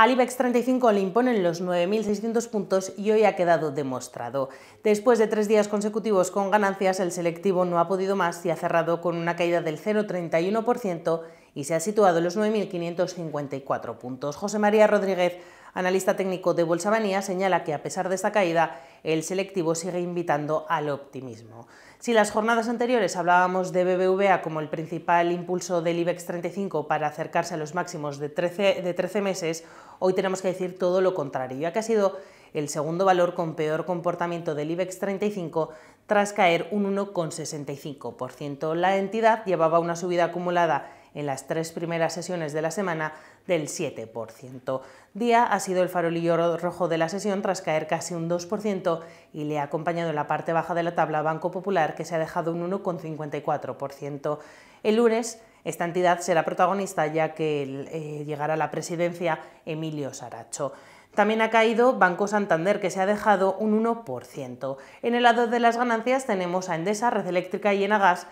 Al IBEX 35 le imponen los 9.600 puntos y hoy ha quedado demostrado. Después de tres días consecutivos con ganancias, el selectivo no ha podido más y ha cerrado con una caída del 0,31% y se ha situado en los 9.554 puntos. José María Rodríguez Analista técnico de Banía señala que a pesar de esta caída, el selectivo sigue invitando al optimismo. Si las jornadas anteriores hablábamos de BBVA como el principal impulso del IBEX 35 para acercarse a los máximos de 13, de 13 meses, hoy tenemos que decir todo lo contrario, ya que ha sido el segundo valor con peor comportamiento del IBEX 35 tras caer un 1,65%. La entidad llevaba una subida acumulada en las tres primeras sesiones de la semana del 7%. Día ha sido el farolillo rojo de la sesión tras caer casi un 2% y le ha acompañado en la parte baja de la tabla Banco Popular que se ha dejado un 1,54%. El lunes esta entidad será protagonista ya que eh, llegará a la presidencia Emilio Saracho. También ha caído Banco Santander, que se ha dejado un 1%. En el lado de las ganancias tenemos a Endesa, Red Eléctrica y Enagas,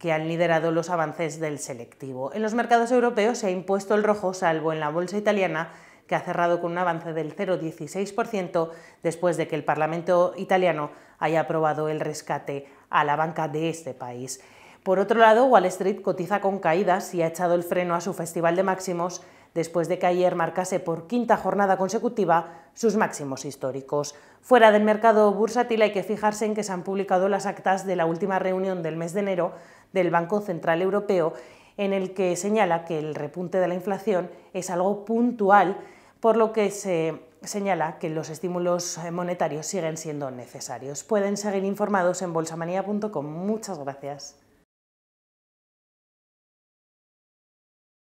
que han liderado los avances del selectivo. En los mercados europeos se ha impuesto el rojo, salvo en la bolsa italiana, que ha cerrado con un avance del 0,16% después de que el Parlamento italiano haya aprobado el rescate a la banca de este país. Por otro lado, Wall Street cotiza con caídas y ha echado el freno a su festival de máximos después de que ayer marcase por quinta jornada consecutiva sus máximos históricos. Fuera del mercado bursátil hay que fijarse en que se han publicado las actas de la última reunión del mes de enero del Banco Central Europeo, en el que señala que el repunte de la inflación es algo puntual, por lo que se señala que los estímulos monetarios siguen siendo necesarios. Pueden seguir informados en bolsamanía.com. Muchas gracias.